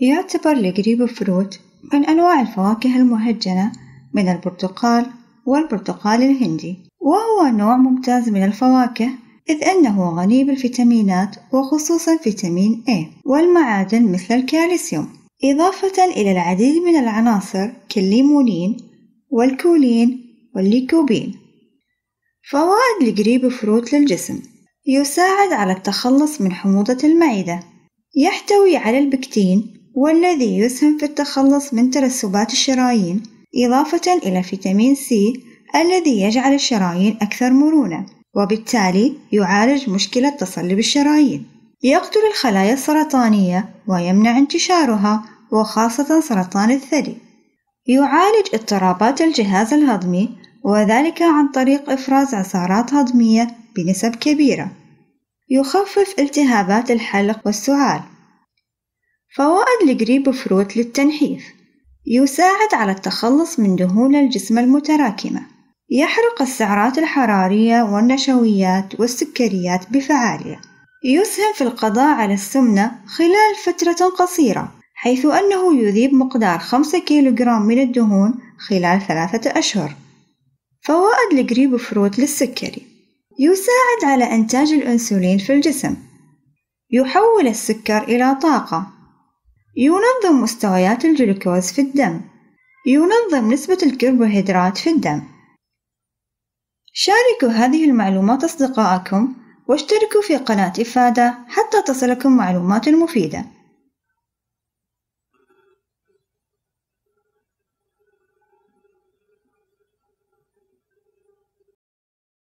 يعتبر الجريب فروت من أنواع الفواكه المهجنة من البرتقال والبرتقال الهندي وهو نوع ممتاز من الفواكه إذ أنه غني بالفيتامينات وخصوصا فيتامين A والمعادن مثل الكالسيوم إضافة إلى العديد من العناصر كالليمونين والكولين والليكوبين فوائد الجريب فروت للجسم يساعد على التخلص من حموضة المعدة يحتوي على البكتين والذي يسهم في التخلص من ترسبات الشرايين إضافة إلى فيتامين سي الذي يجعل الشرايين أكثر مرونة وبالتالي يعالج مشكلة تصلب الشرايين يقتل الخلايا السرطانية ويمنع انتشارها وخاصة سرطان الثدي يعالج اضطرابات الجهاز الهضمي وذلك عن طريق إفراز عصارات هضمية بنسب كبيرة يخفف التهابات الحلق والسعال فوائد الجريب فروت للتنحيف يساعد على التخلص من دهون الجسم المتراكمة يحرق السعرات الحرارية والنشويات والسكريات بفعالية يسهم في القضاء على السمنة خلال فترة قصيرة حيث أنه يذيب مقدار 5 كيلوغرام من الدهون خلال ثلاثة أشهر فوائد الجريب فروت للسكري يساعد على إنتاج الأنسولين في الجسم يحول السكر إلى طاقة ينظم مستويات الجلوكوز في الدم ينظم نسبة الكربوهيدرات في الدم شاركوا هذه المعلومات أصدقائكم واشتركوا في قناة إفادة حتى تصلكم معلومات مفيدة